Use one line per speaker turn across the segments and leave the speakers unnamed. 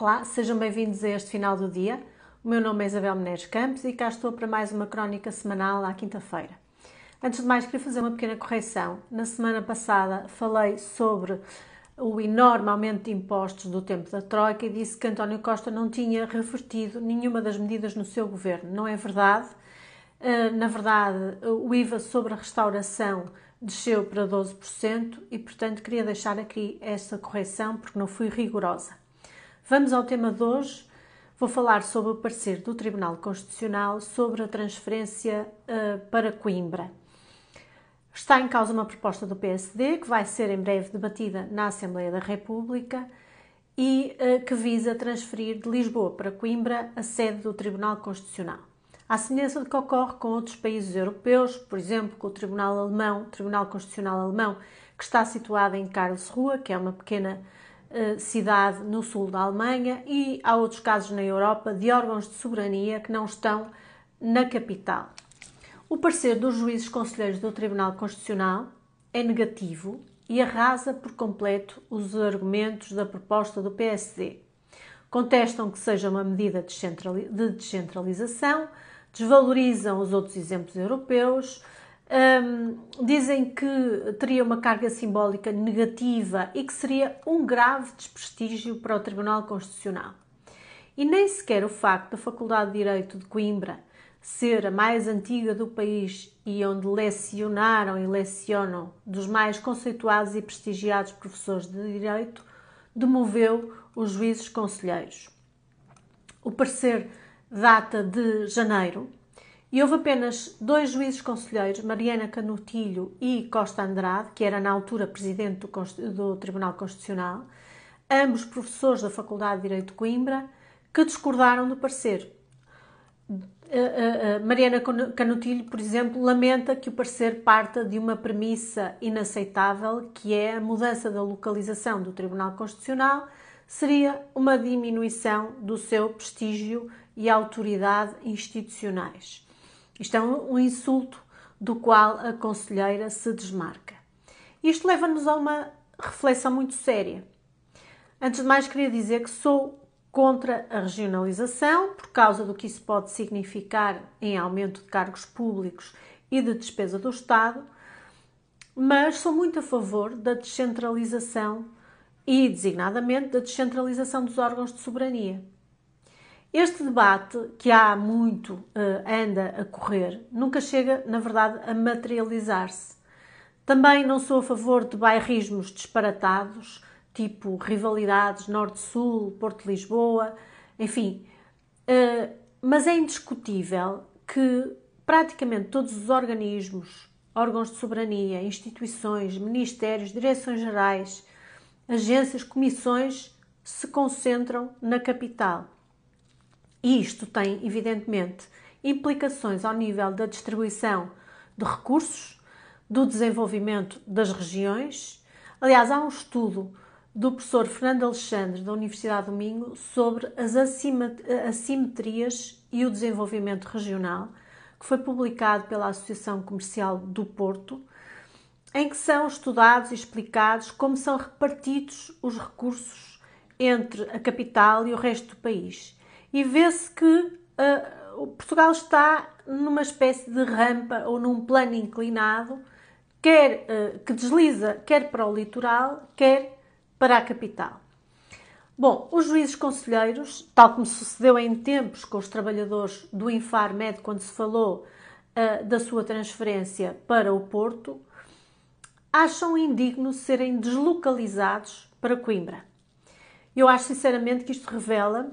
Olá, sejam bem-vindos a este final do dia. O meu nome é Isabel Menezes Campos e cá estou para mais uma crónica semanal à quinta-feira. Antes de mais, queria fazer uma pequena correção. Na semana passada falei sobre o enorme aumento de impostos do tempo da Troika e disse que António Costa não tinha revertido nenhuma das medidas no seu governo. Não é verdade. Eh, na verdade, o IVA sobre a restauração desceu para 12% e, portanto, queria deixar aqui esta correção porque não fui rigorosa. Vamos ao tema de hoje. Vou falar sobre o parecer do Tribunal Constitucional sobre a transferência uh, para Coimbra. Está em causa uma proposta do PSD que vai ser em breve debatida na Assembleia da República e uh, que visa transferir de Lisboa para Coimbra a sede do Tribunal Constitucional. À semelhança do que ocorre com outros países europeus, por exemplo, com o Tribunal Alemão, Tribunal Constitucional Alemão, que está situado em Karlsruhe, que é uma pequena eh, cidade no sul da Alemanha e há outros casos na Europa de órgãos de soberania que não estão na capital. O parecer dos juízes conselheiros do Tribunal Constitucional é negativo e arrasa por completo os argumentos da proposta do PSD. Contestam que seja uma medida de descentralização, desvalorizam os outros exemplos europeus, hum, dizem que teria uma carga simbólica negativa e que seria um grave desprestígio para o Tribunal Constitucional. E nem sequer o facto da Faculdade de Direito de Coimbra ser a mais antiga do país e onde lecionaram e lecionam dos mais conceituados e prestigiados professores de direito, demoveu os juízes conselheiros. O parecer data de janeiro e houve apenas dois juízes conselheiros, Mariana Canutilho e Costa Andrade, que era na altura presidente do, do, Tribunal Constitucional, ambos professores da Faculdade de Direito de Coimbra, que discordaram do parecer. Eh, eh, eh, Mariana Canutilho, por exemplo, lamenta que o parecer parta de uma premissa inaceitável, que é a mudança da localização do Tribunal Constitucional seria uma diminuição do seu prestígio e autoridade institucionais. Isto é um, insulto do qual a conselheira se desmarca. Isto leva-nos a uma reflexão muito séria. Antes de mais, queria dizer que sou contra a regionalização por causa do que isso pode significar em aumento de cargos públicos e de despesa do Estado, mas sou muito a favor da descentralização e, designadamente, da descentralização dos órgãos de soberania. Este debate, que há muito uh, anda a correr, nunca chega, na verdade, a materializar-se. Também não sou a favor de bairrismos disparatados, tipo rivalidades Norte-Sul, Porto-Lisboa, enfim. Uh, mas é indiscutível que praticamente todos os organismos, órgãos de soberania, instituições, ministérios, direções gerais, agências, comissões se concentram na capital isto tem, evidentemente, implicações ao nível da distribuição de recursos, do desenvolvimento das regiões. Aliás, há um estudo do professor Fernando Alexandre, da Universidade do Minho, sobre as assimetrias e o desenvolvimento regional, que foi publicado pela Associação Comercial do Porto, em que são estudados e explicados como são repartidos os recursos entre a capital e o resto do país e vê-se que uh, Portugal está numa espécie de rampa ou num plano inclinado, quer uh, que desliza quer para o litoral, quer para a capital. Bom, os juízes conselheiros, tal como sucedeu em tempos com os trabalhadores do Infarmed quando se falou uh, da sua transferência para o Porto, acham indigno serem deslocalizados para Coimbra. Eu acho sinceramente que isto revela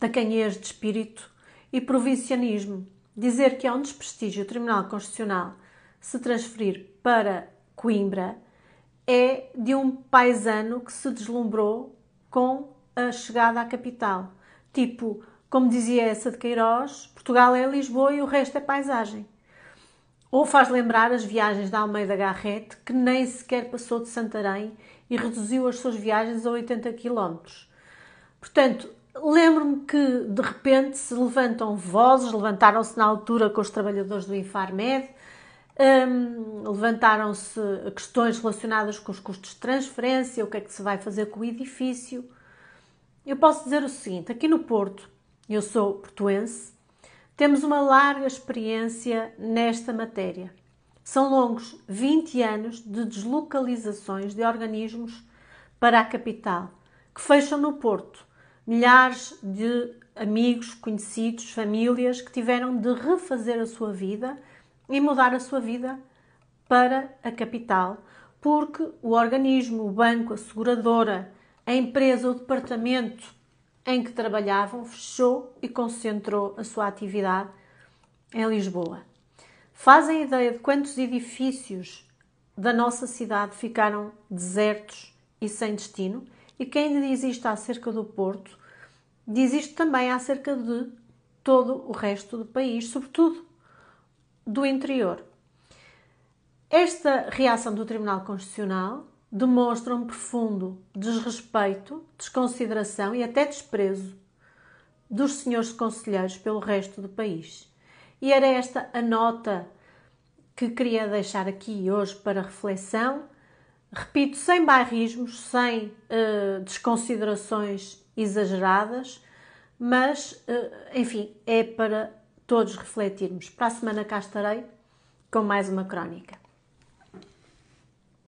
tacanhez de espírito e provincianismo. Dizer que é um desprestígio o Tribunal Constitucional se transferir para Coimbra é de um paisano que se deslumbrou com a chegada à capital. Tipo, como dizia essa de Queiroz, Portugal é Lisboa e o resto é paisagem. Ou faz lembrar as viagens da Almeida Garrett, que nem sequer passou de Santarém e reduziu as suas viagens a 80 km. Portanto, Lembro-me que de repente se levantam vozes, levantaram-se na altura com os trabalhadores do Infarmed, um, levantaram-se questões relacionadas com os custos de transferência, o que é que se vai fazer com o edifício. Eu posso dizer o seguinte: aqui no Porto, eu sou portuense, temos uma larga experiência nesta matéria. São longos 20 anos de deslocalizações de organismos para a capital, que fecham no Porto milhares de amigos, conhecidos, famílias que tiveram de refazer a sua vida e mudar a sua vida para a capital, porque o organismo, o banco, a seguradora, a empresa, o departamento em que trabalhavam fechou e concentrou a sua atividade em Lisboa. Fazem ideia de quantos edifícios da nossa cidade ficaram desertos e sem destino? E quem diz isto acerca do Porto diz isto também acerca de todo o resto do país, sobretudo do interior. Esta reação do Tribunal Constitucional demonstra um profundo desrespeito, desconsideração e até desprezo dos senhores conselheiros pelo resto do país. E era esta a nota que queria deixar aqui hoje para reflexão repito, sem bairrismos, sem uh, desconsiderações exageradas, mas, uh, enfim, é para todos refletirmos. Para a semana cá estarei com mais uma crónica.